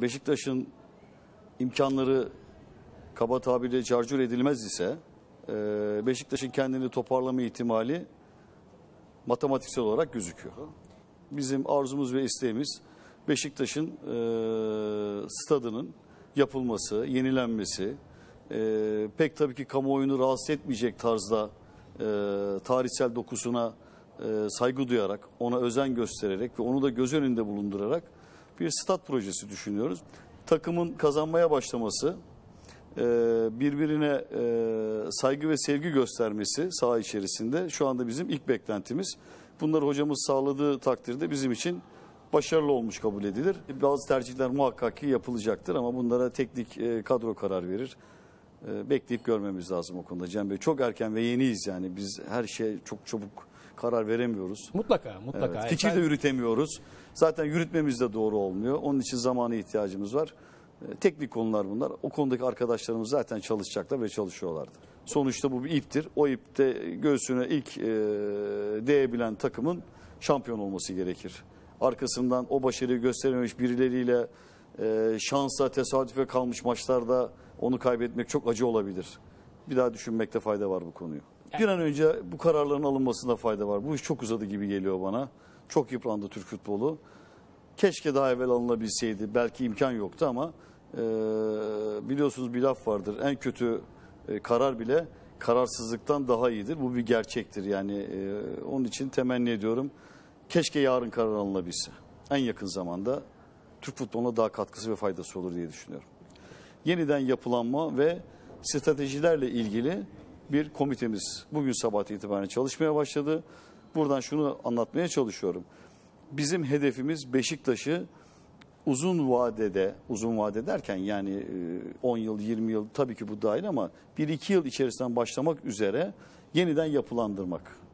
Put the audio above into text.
Beşiktaş'ın imkanları kaba tabirle carcur edilmez ise e, Beşiktaş'ın kendini toparlama ihtimali matematiksel olarak gözüküyor. Bizim arzumuz ve isteğimiz Beşiktaş'ın e, stadının yapılması, yenilenmesi, e, pek tabii ki kamuoyunu rahatsız etmeyecek tarzda e, tarihsel dokusuna e, saygı duyarak, ona özen göstererek ve onu da göz önünde bulundurarak bir stat projesi düşünüyoruz. Takımın kazanmaya başlaması, e, birbirine e, saygı ve sevgi göstermesi saha içerisinde şu anda bizim ilk beklentimiz. Bunları hocamız sağladığı takdirde bizim için başarılı olmuş kabul edilir. Bazı tercihler muhakkak ki yapılacaktır ama bunlara teknik e, kadro karar verir. Bekleyip görmemiz lazım o konuda Cem Bey. Çok erken ve yeniyiz yani biz her şey çok çabuk karar veremiyoruz. Mutlaka, mutlaka. Evet, fikir de yürütemiyoruz. Zaten yürütmemiz de doğru olmuyor. Onun için zamana ihtiyacımız var. E, teknik konular bunlar. O konudaki arkadaşlarımız zaten çalışacaklar ve çalışıyorlardı. Sonuçta bu bir iptir. O ipte göğsüne ilk e, değebilen takımın şampiyon olması gerekir. Arkasından o başarıyı gösterememiş birileriyle e, şansa, tesadüfe kalmış maçlarda onu kaybetmek çok acı olabilir. Bir daha düşünmekte fayda var bu konuyu. Bir an önce bu kararların alınmasında fayda var. Bu iş çok uzadı gibi geliyor bana. Çok yıprandı Türk futbolu. Keşke daha evvel alınabilseydi. Belki imkan yoktu ama e, biliyorsunuz bir laf vardır. En kötü e, karar bile kararsızlıktan daha iyidir. Bu bir gerçektir yani. E, onun için temenni ediyorum. Keşke yarın karar alınabilse. En yakın zamanda Türk futboluna daha katkısı ve faydası olur diye düşünüyorum. Yeniden yapılanma ve stratejilerle ilgili bir komitemiz bugün sabah itibaren çalışmaya başladı. Buradan şunu anlatmaya çalışıyorum. Bizim hedefimiz Beşiktaş'ı uzun vadede, uzun vade derken yani 10 e, yıl, 20 yıl tabii ki bu dahil ama 1-2 yıl içerisinden başlamak üzere yeniden yapılandırmak.